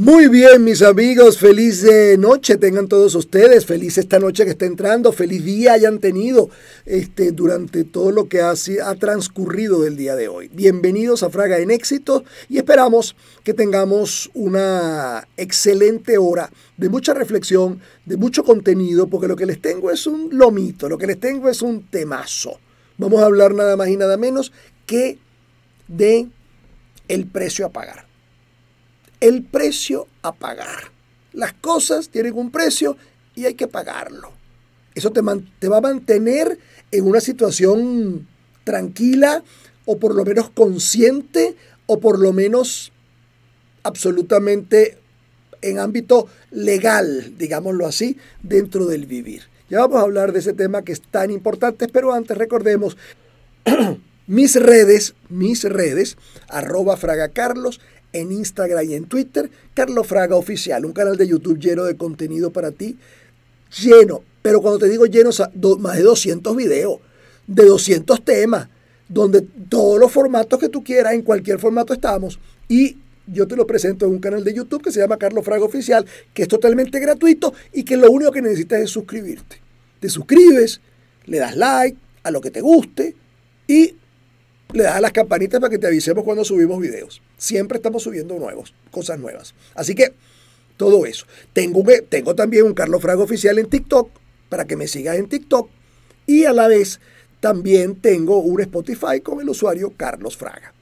Muy bien, mis amigos, feliz de noche tengan todos ustedes, feliz esta noche que está entrando, feliz día hayan tenido este, durante todo lo que ha, ha transcurrido del día de hoy. Bienvenidos a Fraga en Éxito y esperamos que tengamos una excelente hora de mucha reflexión, de mucho contenido, porque lo que les tengo es un lomito, lo que les tengo es un temazo. Vamos a hablar nada más y nada menos que de el precio a pagar el precio a pagar. Las cosas tienen un precio y hay que pagarlo. Eso te, va a mantener en una situación tranquila o por lo menos consciente o por lo menos absolutamente en ámbito legal, digámoslo así, dentro del vivir. Ya vamos a hablar de ese tema que es tan importante, pero antes recordemos mis redes, mis redes, arroba carlos en Instagram y en Twitter, Carlos Fraga Oficial, un canal de YouTube lleno de contenido para ti, lleno, pero cuando te digo lleno, más de 200 videos, de 200 temas, donde todos los formatos que tú quieras, en cualquier formato estamos, y yo te lo presento en un canal de YouTube que se llama Carlos Fraga Oficial, que es totalmente gratuito y que lo único que necesitas es suscribirte. Te suscribes, le das like a lo que te guste y le das a las campanitas para que te avisemos cuando subimos videos. Siempre estamos subiendo nuevos, cosas nuevas. Así que todo eso. Tengo, e, tengo también un Carlos Fraga oficial en TikTok para que me sigas en TikTok. Y a la vez también tengo un Spotify con el usuario Carlos Fraga.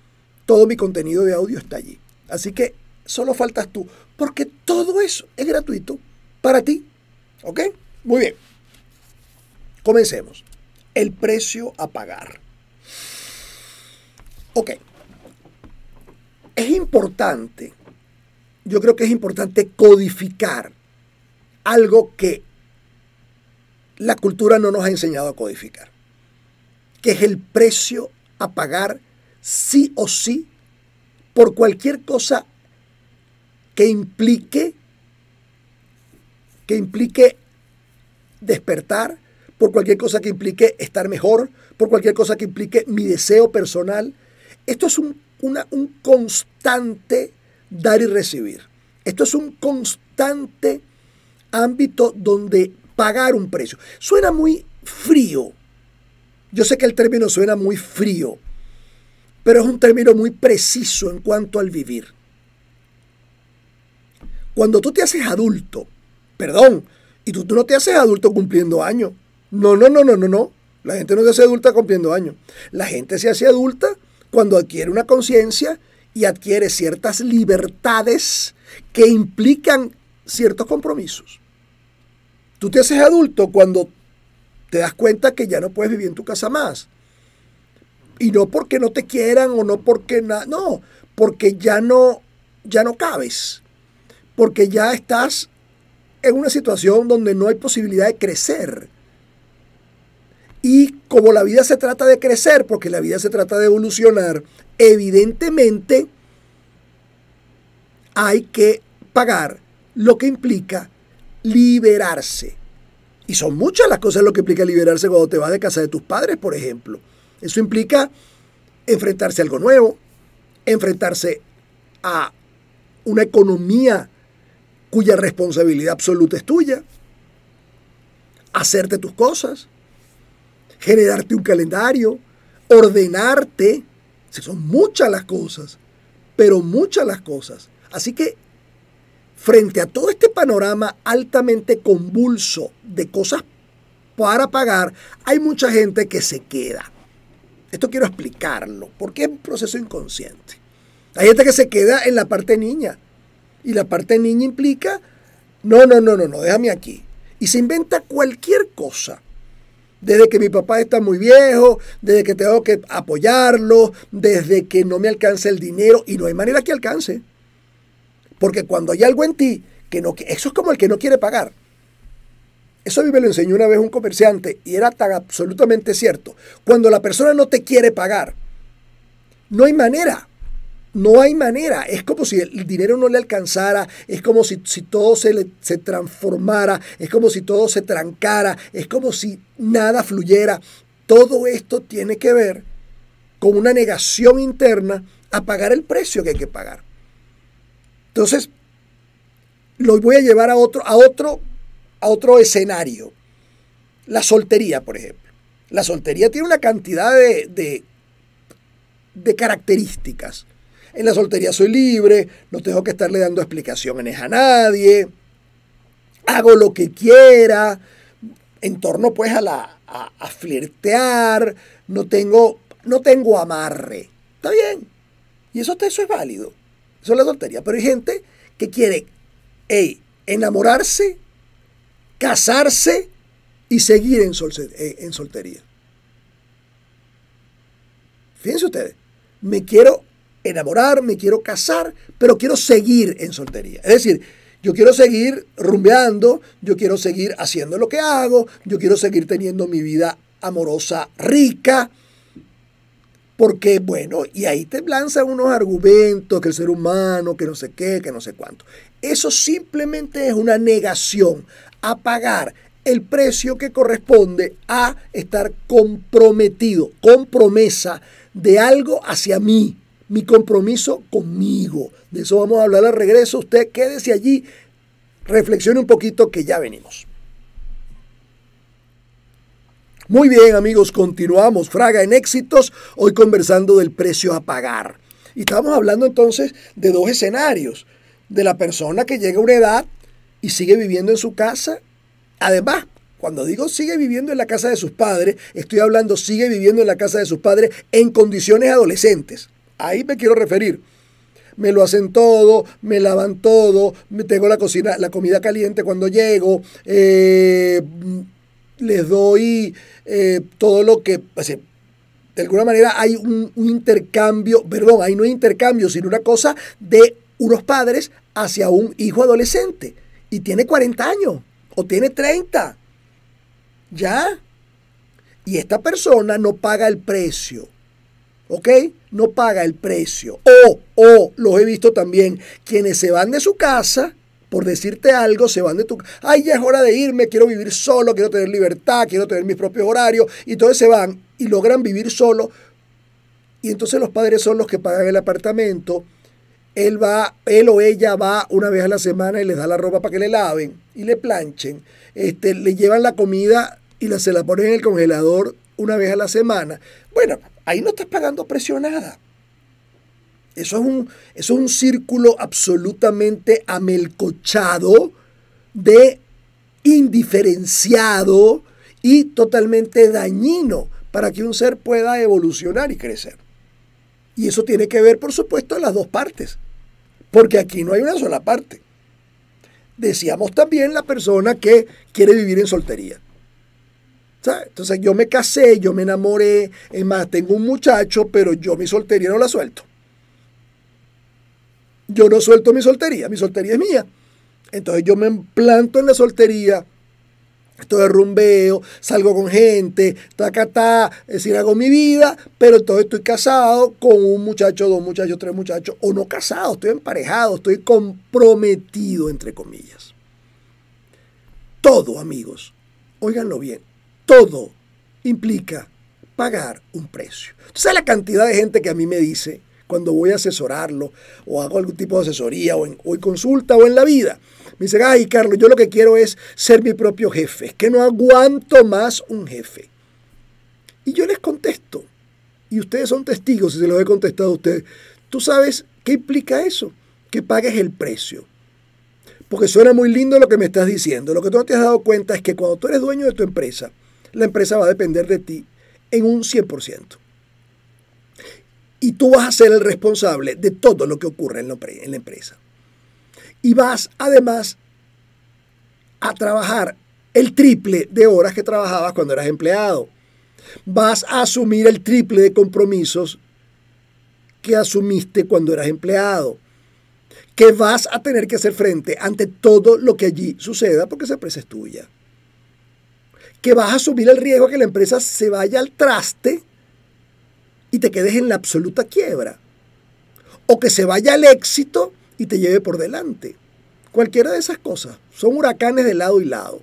Todo mi contenido de audio está allí. Así que solo faltas tú, porque todo eso es gratuito para ti. ¿Ok? Muy bien. Comencemos. El precio a pagar. Ok. Es importante, yo creo que es importante codificar algo que la cultura no nos ha enseñado a codificar, que es el precio a pagar sí o sí por cualquier cosa que implique que implique despertar, por cualquier cosa que implique estar mejor, por cualquier cosa que implique mi deseo personal, esto es un, constante dar y recibir. Esto es un constante ámbito donde pagar un precio. Suena muy frío. Yo sé que el término suena muy frío, pero es un término muy preciso en cuanto al vivir. Cuando tú te haces adulto, perdón, y tú, tú no te haces adulto cumpliendo años. No, no, no, no, no, no. La gente no se hace adulta cumpliendo años. La gente se hace adulta cuando adquiere una conciencia y adquiere ciertas libertades que implican ciertos compromisos. Tú te haces adulto cuando te das cuenta que ya no puedes vivir en tu casa más. Y no porque no te quieran o no porque nada, no, porque ya no ya no cabes. Porque ya estás en una situación donde no hay posibilidad de crecer. Y como la vida se trata de crecer, porque la vida se trata de evolucionar, evidentemente hay que pagar lo que implica liberarse. Y son muchas las cosas lo que implica liberarse cuando te vas de casa de tus padres, por ejemplo. Eso implica enfrentarse a algo nuevo, enfrentarse a una economía cuya responsabilidad absoluta es tuya, hacerte tus cosas, generarte un calendario, ordenarte. Son muchas las cosas, pero muchas las cosas. Así que frente a todo este panorama altamente convulso de cosas para pagar, hay mucha gente que se queda. Esto quiero explicarlo, porque es un proceso inconsciente. Hay gente que se queda en la parte niña. Y la parte niña implica, no, no, no, no, no, déjame aquí. Y se inventa cualquier cosa desde que mi papá está muy viejo, desde que tengo que apoyarlo, desde que no me alcanza el dinero y no hay manera que alcance. Porque cuando hay algo en ti que no eso es como el que no quiere pagar. Eso a mí me lo enseñó una vez un comerciante y era tan absolutamente cierto. Cuando la persona no te quiere pagar, no hay manera no hay manera. Es como si el dinero no le alcanzara, es como si, todo se, transformara, es como si todo se trancara, es como si nada fluyera. Todo esto tiene que ver con una negación interna a pagar el precio que hay que pagar. Entonces, lo voy a llevar a otro, a otro, a otro escenario. La soltería, por ejemplo. La soltería tiene una cantidad de, de, de características en la soltería soy libre, no tengo que estarle dando explicaciones a nadie, hago lo que quiera, en torno pues a la flirtear, no tengo no tengo amarre. Está bien. Y eso, eso es válido. Eso es la soltería, pero hay gente que quiere enamorarse, casarse y seguir en, eh, en soltería. Fíjense ustedes, me quiero enamorarme, quiero casar, pero quiero seguir en soltería. Es decir, yo quiero seguir rumbeando, yo quiero seguir haciendo lo que hago, yo quiero seguir teniendo mi vida amorosa rica. Porque, bueno, y ahí te lanzan unos argumentos que el ser humano, que no sé qué, que no sé cuánto. Eso simplemente es una negación a pagar el precio que corresponde a estar comprometido, con promesa de algo hacia mí, mi compromiso conmigo. De eso vamos a hablar al regreso. Usted quédese allí, reflexione un poquito que ya venimos. Muy bien amigos, continuamos. Fraga en éxitos, hoy conversando del precio a pagar. Y estamos hablando entonces de dos escenarios. De la persona que llega a una edad y sigue viviendo en su casa. Además, cuando digo sigue viviendo en la casa de sus padres, estoy hablando sigue viviendo en la casa de sus padres en condiciones adolescentes. Ahí me quiero referir. Me lo hacen todo, me lavan todo, me tengo la cocina, la comida caliente cuando llego, eh, les doy eh, todo lo que. de alguna manera hay un, intercambio, perdón, ahí no intercambio, sino una cosa de unos padres hacia un hijo adolescente y tiene 40 años o tiene 30. ¿Ya? Y esta persona no paga el precio. ¿ok? No paga el precio. O, o, los he visto también, quienes se van de su casa, por decirte algo, se van de tu casa. Ay, ya es hora de irme, quiero vivir solo, quiero tener libertad, quiero tener mis propios horarios. Y entonces se van y logran vivir solo. Y entonces los padres son los que pagan el apartamento. Él va, él o ella va una vez a la semana y les da la ropa para que le laven y le planchen. Este, le llevan la comida y se la ponen en el congelador una vez a la semana. Bueno, ahí no estás pagando presionada. Eso es un, eso es un círculo absolutamente amelcochado de indiferenciado y totalmente dañino para que un ser pueda evolucionar y crecer. Y eso tiene que ver, por supuesto, en las dos partes, porque aquí no hay una sola parte. Decíamos también la persona que quiere vivir en soltería. Entonces yo me casé, yo me enamoré, es más, tengo un muchacho, pero yo mi soltería no la suelto. Yo no suelto mi soltería, mi soltería es mía. Entonces yo me planto en la soltería, Estoy de rumbeo, salgo con gente, está. es decir, hago mi vida, pero entonces estoy casado con un muchacho, dos muchachos, tres muchachos, o no casado, estoy emparejado, estoy comprometido, entre comillas. Todo, amigos, óiganlo bien, todo implica pagar un precio. ¿Sabes la cantidad de gente que a mí me dice cuando voy a asesorarlo o hago algún tipo de asesoría o en, consulta o en la vida? Me dice ay Carlos, yo lo que quiero es ser mi propio jefe, es que no aguanto más un jefe. Y yo les contesto, y ustedes son testigos si se los he contestado a ustedes, tú sabes qué implica eso, que pagues el precio. Porque suena muy lindo lo que me estás diciendo. Lo que tú no te has dado cuenta es que cuando tú eres dueño de tu empresa, la empresa va a depender de ti en un 100%. Y tú vas a ser el responsable de todo lo que ocurre en la empresa. Y vas además a trabajar el triple de horas que trabajabas cuando eras empleado. Vas a asumir el triple de compromisos que asumiste cuando eras empleado. Que vas a tener que hacer frente ante todo lo que allí suceda porque esa empresa es tuya que vas a subir el riesgo de que la empresa se vaya al traste y te quedes en la absoluta quiebra. O que se vaya al éxito y te lleve por delante. Cualquiera de esas cosas. Son huracanes de lado y lado.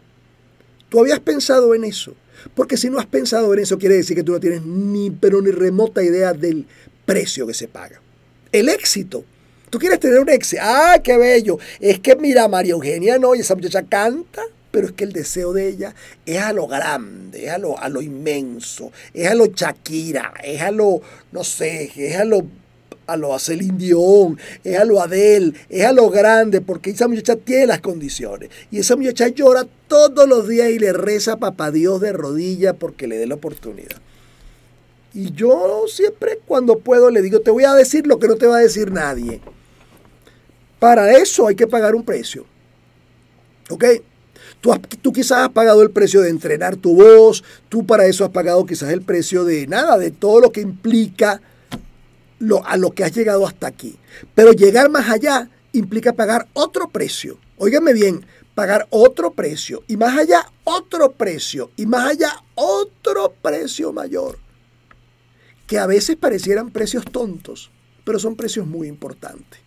Tú habías pensado en eso. Porque si no has pensado en eso, quiere decir que tú no tienes ni, pero ni remota idea del precio que se paga. El éxito. Tú quieres tener un éxito. ¡Ah, qué bello! Es que mira, María Eugenia, no, y esa muchacha canta pero es que el deseo de ella es a lo grande, es a lo, a lo inmenso, es a lo Shakira, es a lo, no sé, es a lo a lo Dion, es a lo Adel, es a lo grande, porque esa muchacha tiene las condiciones. Y esa muchacha llora todos los días y le reza a papá Dios de rodillas porque le dé la oportunidad. Y yo siempre cuando puedo le digo, te voy a decir lo que no te va a decir nadie. Para eso hay que pagar un precio. ¿Ok? Tú, quizás has pagado el precio de entrenar tu voz, tú para eso has pagado quizás el precio de nada, de todo lo que implica lo, a lo que has llegado hasta aquí. Pero llegar más allá implica pagar otro precio. Óigame bien, pagar otro precio y más allá otro precio y más allá otro precio mayor. Que a veces parecieran precios tontos, pero son precios muy importantes.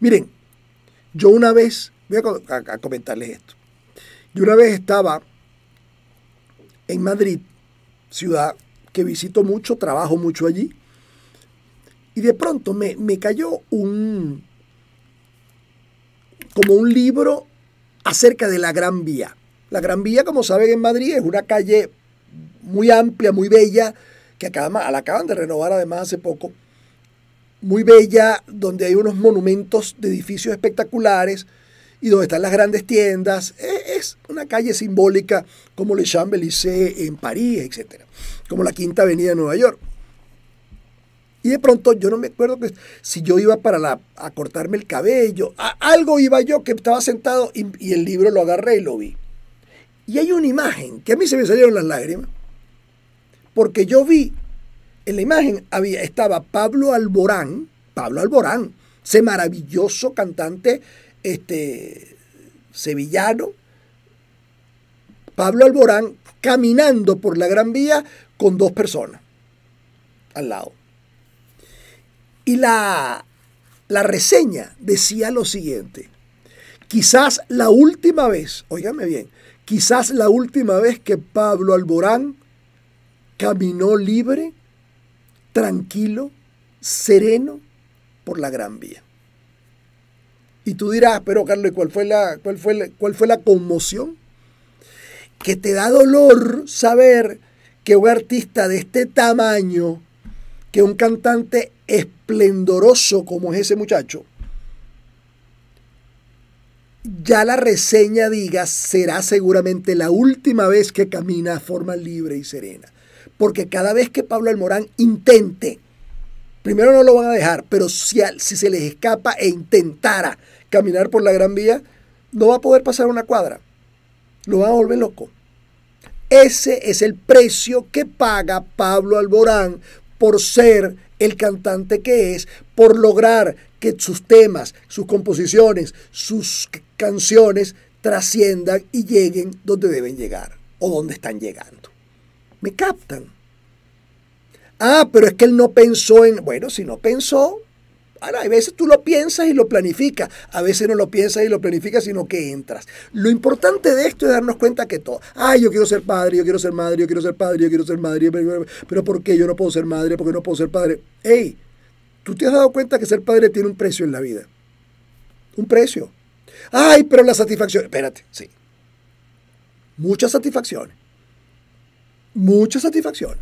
Miren, yo una vez, voy a comentarles esto. Yo una vez estaba en Madrid, ciudad que visito mucho, trabajo mucho allí, y de pronto me, cayó un, como un libro acerca de la Gran Vía. La Gran Vía, como saben, en Madrid es una calle muy amplia, muy bella, que la acaban de renovar además hace poco. Muy bella, donde hay unos monumentos de edificios espectaculares, y donde están las grandes tiendas. E, es una calle simbólica como Le Champs-Élysées en París, etc. Como la Quinta Avenida de Nueva York. Y de pronto yo no me acuerdo que si yo iba para la, a cortarme el cabello, algo iba yo que estaba sentado y, el libro lo agarré y lo vi. Y hay una imagen que a mí se me salieron las lágrimas, porque yo vi, en la imagen había, estaba Pablo Alborán, Pablo Alborán, ese maravilloso cantante este, sevillano, Pablo Alborán, caminando por la Gran Vía con dos personas al lado. Y la, la reseña decía lo siguiente, quizás la última vez, óigame bien, quizás la última vez que Pablo Alborán caminó libre, tranquilo, sereno por la Gran Vía. Y tú dirás, pero Carlos, ¿cuál fue la, cuál fue la, cuál fue la conmoción? Que te da dolor saber que un artista de este tamaño, que un cantante esplendoroso como es ese muchacho, ya la reseña diga será seguramente la última vez que camina a forma libre y serena. Porque cada vez que Pablo Almorán intente, primero no lo van a dejar, pero si, si se les escapa e intentara caminar por la gran vía, no va a poder pasar una cuadra. Lo va a volver loco. Ese es el precio que paga Pablo Alborán por ser el cantante que es, por lograr que sus temas, sus composiciones, sus canciones trasciendan y lleguen donde deben llegar o donde están llegando. ¿Me captan? Ah, pero es que él no pensó en... Bueno, si no pensó, a veces tú lo piensas y lo planificas, a veces no lo piensas y lo planificas, sino que entras. Lo importante de esto es darnos cuenta que todo, ay, yo quiero ser padre, yo quiero ser madre, yo quiero ser padre, yo quiero ser madre, pero ¿por qué yo no puedo ser madre? ¿Por qué no puedo ser padre? Ey, tú te has dado cuenta que ser padre tiene un precio en la vida. Un precio. Ay, pero la satisfacción, espérate, sí. Mucha satisfacción. Mucha satisfacción.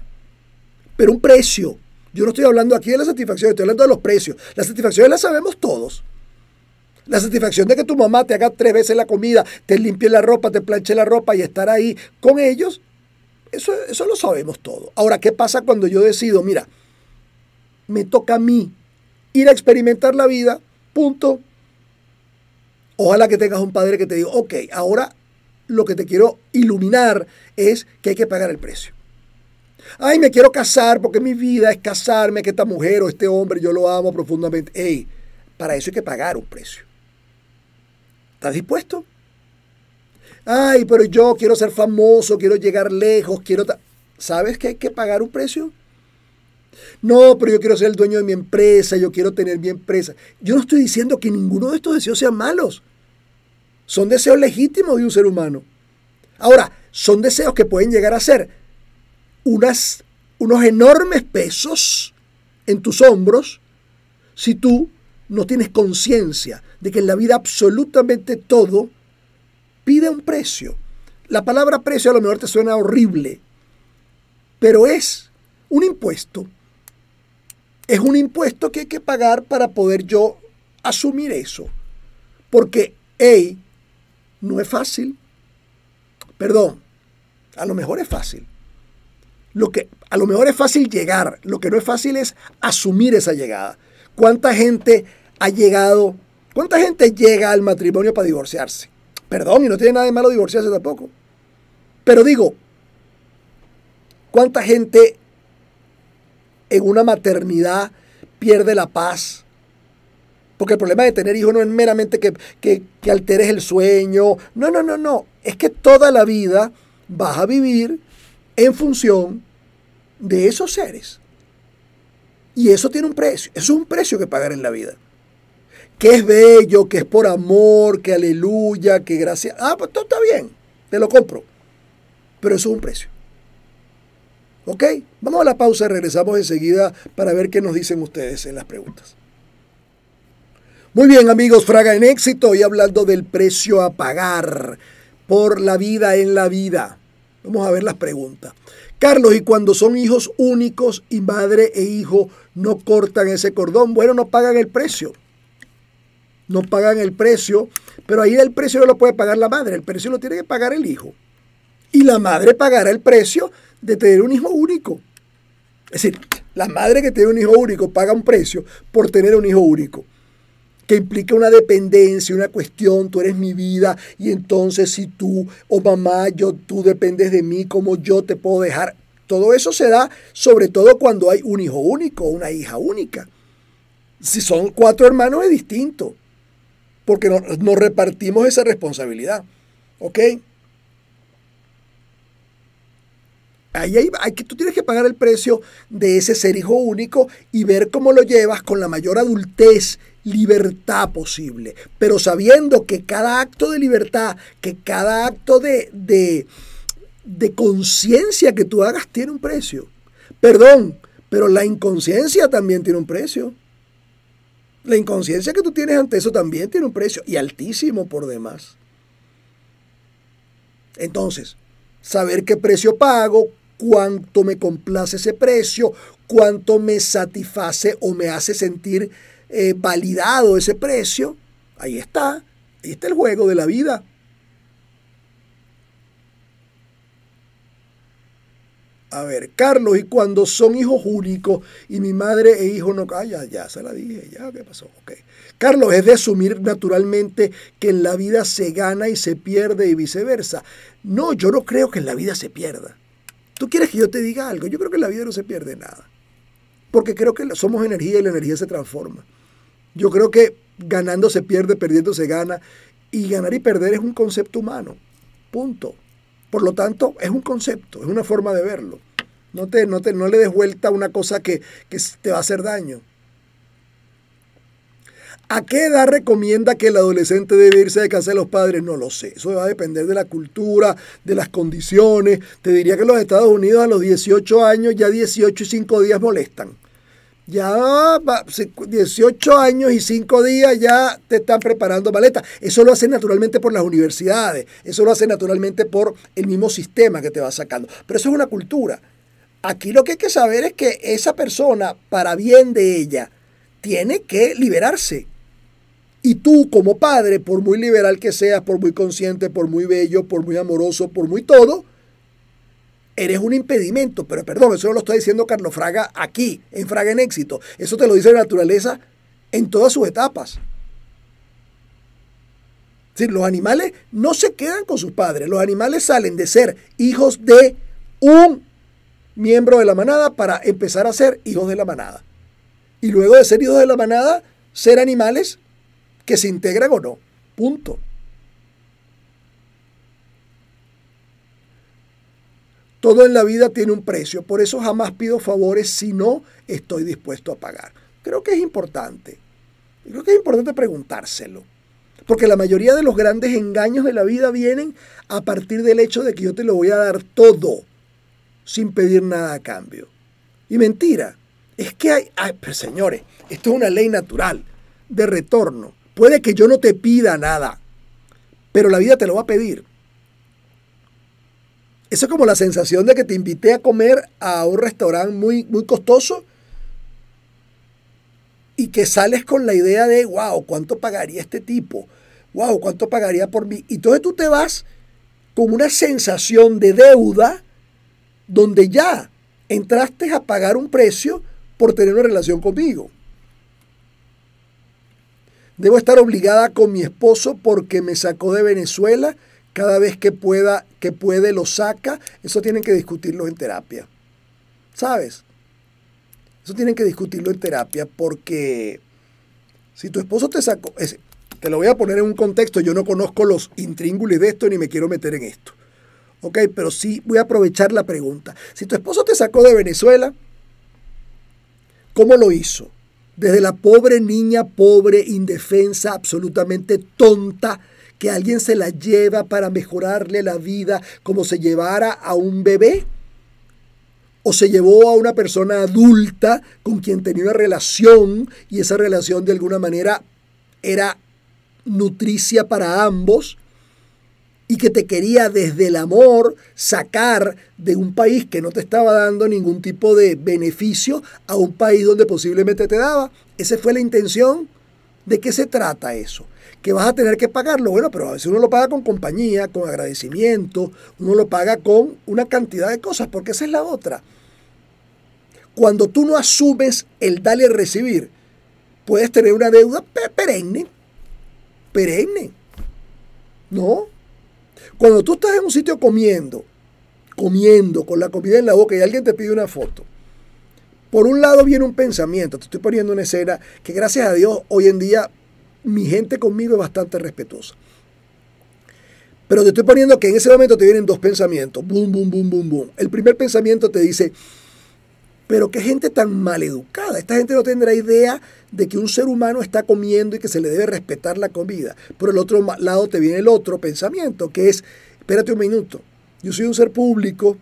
Pero un precio. Yo no estoy hablando aquí de la satisfacción, estoy hablando de los precios. La satisfacción la sabemos todos. La satisfacción de que tu mamá te haga tres veces la comida, te limpie la ropa, te planche la ropa y estar ahí con ellos, eso, eso lo sabemos todos. Ahora, ¿qué pasa cuando yo decido, mira, me toca a mí ir a experimentar la vida, punto. Ojalá que tengas un padre que te diga, ok, ahora lo que te quiero iluminar es que hay que pagar el precio. Ay, me quiero casar porque mi vida es casarme, que esta mujer o este hombre yo lo amo profundamente. Ey, para eso hay que pagar un precio. ¿Estás dispuesto? Ay, pero yo quiero ser famoso, quiero llegar lejos, quiero... ¿Sabes que hay que pagar un precio? No, pero yo quiero ser el dueño de mi empresa, yo quiero tener mi empresa. Yo no estoy diciendo que ninguno de estos deseos sean malos. Son deseos legítimos de un ser humano. Ahora, son deseos que pueden llegar a ser unos enormes pesos en tus hombros si tú no tienes conciencia de que en la vida absolutamente todo pide un precio. La palabra precio a lo mejor te suena horrible, pero es un impuesto. Es un impuesto que hay que pagar para poder yo asumir eso. Porque, hey, no es fácil. Perdón, a lo mejor es fácil, lo que a lo mejor es fácil llegar, lo que no es fácil es asumir esa llegada. ¿Cuánta gente ha llegado? ¿Cuánta gente llega al matrimonio para divorciarse? Perdón, y no tiene nada de malo divorciarse tampoco. Pero digo, ¿cuánta gente en una maternidad pierde la paz? Porque el problema de tener hijos no es meramente que, que alteres el sueño. No, no, no, no. Es que toda la vida vas a vivir en función de esos seres. Y eso tiene un precio, eso es un precio que pagar en la vida. Que es bello, que es por amor, que aleluya, que gracia. Ah, pues todo está bien, te lo compro. Pero eso es un precio. ¿Ok? Vamos a la pausa y regresamos enseguida para ver qué nos dicen ustedes en las preguntas. Muy bien, amigos, Fraga en éxito y hablando del precio a pagar por la vida en la vida. Vamos a ver las preguntas. Carlos, ¿y cuando son hijos únicos y madre e hijo no cortan ese cordón? Bueno, no pagan el precio. No pagan el precio, pero ahí el precio no lo puede pagar la madre, el precio lo tiene que pagar el hijo. Y la madre pagará el precio de tener un hijo único. Es decir, la madre que tiene un hijo único paga un precio por tener un hijo único que implica una dependencia, una cuestión, tú eres mi vida y entonces si tú, o oh mamá, yo, tú dependes de mí, cómo yo te puedo dejar? Todo eso se da sobre todo cuando hay un hijo único, una hija única. Si son cuatro hermanos es distinto, porque nos, repartimos esa responsabilidad. ¿Ok? Ahí hay, hay, tú tienes que pagar el precio de ese ser hijo único y ver cómo lo llevas con la mayor adultez libertad posible, pero sabiendo que cada acto de libertad, que cada acto de, de, conciencia que tú hagas tiene un precio. Perdón, pero la inconsciencia también tiene un precio. La inconsciencia que tú tienes ante eso también tiene un precio y altísimo por demás. Entonces, saber qué precio pago, cuánto me complace ese precio, cuánto me satisface o me hace sentir eh, validado ese precio, ahí está, ahí está el juego de la vida. A ver, Carlos, y cuando son hijos únicos y mi madre e hijo no... calla ah, ya, ya, se la dije, ya, ¿qué pasó? Carlos, es de asumir naturalmente que en la vida se gana y se pierde y viceversa. No, yo no creo que en la vida se pierda. Tú quieres que yo te diga algo, yo creo que en la vida no se pierde nada porque creo que somos energía y la energía se transforma. Yo creo que ganando se pierde, perdiendo se gana, y ganar y perder es un concepto humano, punto. Por lo tanto, es un concepto, es una forma de verlo. No, te, no, no le des vuelta a una cosa que, que te va a hacer daño. ¿A qué edad recomienda que el adolescente debe irse de casa de los padres? No lo sé. Eso va a depender de la cultura, de las condiciones. Te diría que los Estados Unidos a los 18 años, ya 18 y 5 días molestan. Ya 18 años y 5 días ya te están preparando maleta. Eso lo hacen naturalmente por las universidades, eso lo hacen naturalmente por el mismo sistema que te va sacando. Pero eso es una cultura. Aquí lo que hay que saber es que esa persona, para bien de ella, tiene que liberarse. Y tú como padre, por muy liberal que seas, por muy consciente, por muy bello, por muy amoroso, por muy todo, eres un impedimento. Pero perdón, eso no lo está diciendo Carlos Fraga aquí, en Fraga en Éxito. Eso te lo dice la naturaleza en todas sus etapas. los animales no se quedan con sus padres. Los animales salen de ser hijos de un miembro de la manada para empezar a ser hijos de la manada. Y luego de ser hijos de la manada, ser animales que se integran o no. Punto. Todo en la vida tiene un precio, por eso jamás pido favores si no estoy dispuesto a pagar. Creo que es importante. Creo que es importante preguntárselo. Porque la mayoría de los grandes engaños de la vida vienen a partir del hecho de que yo te lo voy a dar todo sin pedir nada a cambio. Y mentira, es que hay, ay, pues, señores, esto es una ley natural de retorno. Puede que yo no te pida nada, pero la vida te lo va a pedir. Eso es como la sensación de que te invité a comer a un restaurante muy, muy costoso y que sales con la idea de, wow, ¿cuánto pagaría este tipo? Wow, ¿cuánto pagaría por mí? Y entonces tú te vas con una sensación de deuda donde ya entraste a pagar un precio por tener una relación conmigo. Debo estar obligada con mi esposo porque me sacó de Venezuela cada vez que pueda, que puede lo saca, eso tienen que discutirlo en terapia. ¿Sabes? Eso tienen que discutirlo en terapia porque si tu esposo te sacó, te lo voy a poner en un contexto, yo no conozco los intríngulis de esto ni me quiero meter en esto. Ok, pero sí voy a aprovechar la pregunta. Si tu esposo te sacó de Venezuela, ¿cómo lo hizo? Desde la pobre niña, pobre, indefensa, absolutamente tonta, que alguien se la lleva para mejorarle la vida como se llevara a un bebé? ¿O se llevó a una persona adulta con quien tenía una relación y esa relación de alguna manera era nutricia para ambos? y que te quería desde el amor sacar de un país que no te estaba dando ningún tipo de beneficio a un país donde posiblemente te daba. Esa fue la intención. ¿De qué se trata eso? que vas a tener que pagarlo. Bueno, pero a veces uno lo paga con compañía, con agradecimiento, uno lo paga con una cantidad de cosas, porque esa es la otra. Cuando tú no asumes el darle y recibir, puedes tener una deuda perenne, perenne, ¿no? Cuando tú estás en un sitio comiendo, comiendo, con la comida en la boca y alguien te pide una foto, por un lado viene un pensamiento, te estoy poniendo una escena que gracias a Dios hoy en día mi gente conmigo es bastante respetuosa. Pero te estoy poniendo que en ese momento te vienen dos pensamientos. Boom, boom, boom, boom, boom. El primer pensamiento te dice, pero qué gente tan maleducada. Esta gente no tendrá idea de que un ser humano está comiendo y que se le debe respetar la comida. Por el otro lado te viene el otro pensamiento, que es, espérate un minuto, yo soy un ser público,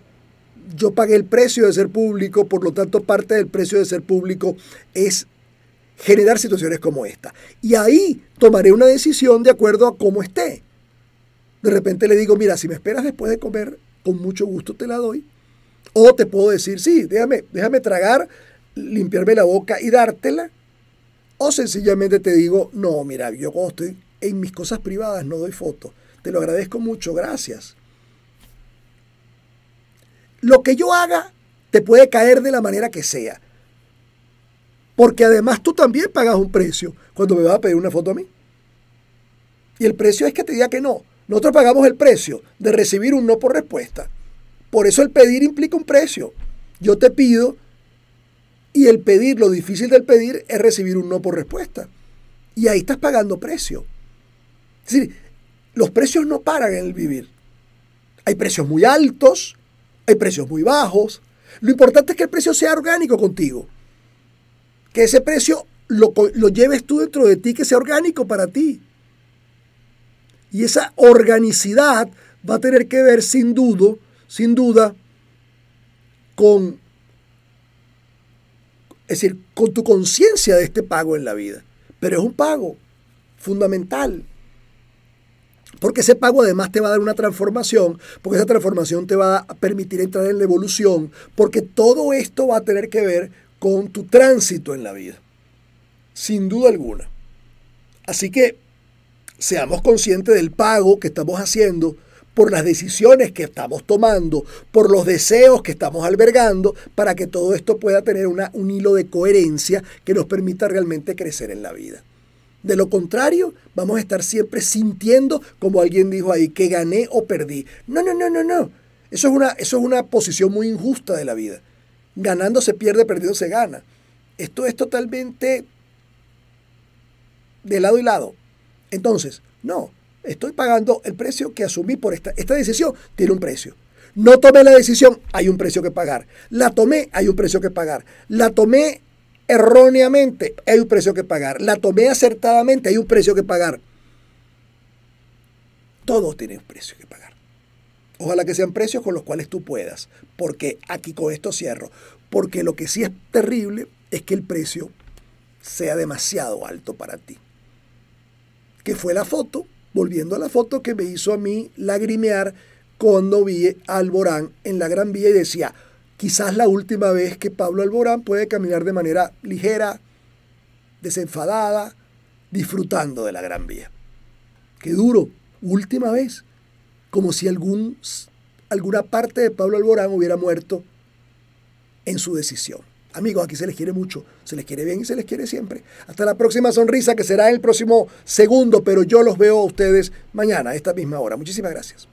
yo pagué el precio de ser público, por lo tanto parte del precio de ser público es generar situaciones como esta. Y ahí tomaré una decisión de acuerdo a cómo esté. De repente le digo, mira, si me esperas después de comer, con mucho gusto te la doy. O te puedo decir, sí, déjame, déjame tragar, limpiarme la boca y dártela. O sencillamente te digo, no, mira, yo cuando estoy en mis cosas privadas no doy fotos. Te lo agradezco mucho, gracias. Lo que yo haga te puede caer de la manera que sea. Porque además tú también pagas un precio cuando me vas a pedir una foto a mí. Y el precio es que te diga que no. Nosotros pagamos el precio de recibir un no por respuesta. Por eso el pedir implica un precio. Yo te pido y el pedir, lo difícil del pedir es recibir un no por respuesta. Y ahí estás pagando precio. Es decir, los precios no paran en el vivir. Hay precios muy altos, hay precios muy bajos. Lo importante es que el precio sea orgánico contigo que ese precio lo, lo lleves tú dentro de ti, que sea orgánico para ti. Y esa organicidad va a tener que ver sin duda, sin duda, con, es decir, con tu conciencia de este pago en la vida. Pero es un pago fundamental. Porque ese pago además te va a dar una transformación, porque esa transformación te va a permitir entrar en la evolución, porque todo esto va a tener que ver con tu tránsito en la vida, sin duda alguna. Así que seamos conscientes del pago que estamos haciendo por las decisiones que estamos tomando, por los deseos que estamos albergando, para que todo esto pueda tener un hilo de coherencia que nos permita realmente crecer en la vida. De lo contrario, vamos a estar siempre sintiendo, como alguien dijo ahí, que gané o perdí. No, no, no, no, no. Eso es una, eso es una posición muy injusta de la vida ganando se pierde, perdido se gana. Esto es totalmente de lado y lado. Entonces, no, estoy pagando el precio que asumí por esta, esta decisión, tiene un precio. No tomé la decisión, hay un precio que pagar. La tomé, hay un precio que pagar. La tomé erróneamente, hay un precio que pagar. La tomé acertadamente, hay un precio que pagar. Todos tienen un precio que pagar. Ojalá que sean precios con los cuales tú puedas. Porque aquí con esto cierro. Porque lo que sí es terrible es que el precio sea demasiado alto para ti. Que fue la foto, volviendo a la foto que me hizo a mí lagrimear cuando vi a Alborán en la Gran Vía y decía, quizás la última vez que Pablo Alborán puede caminar de manera ligera, desenfadada, disfrutando de la Gran Vía. Qué duro, última vez como si algún, alguna parte de Pablo Alborán hubiera muerto en su decisión. Amigos, aquí se les quiere mucho, se les quiere bien y se les quiere siempre. Hasta la próxima sonrisa que será el próximo segundo, pero yo los veo a ustedes mañana a esta misma hora. Muchísimas gracias.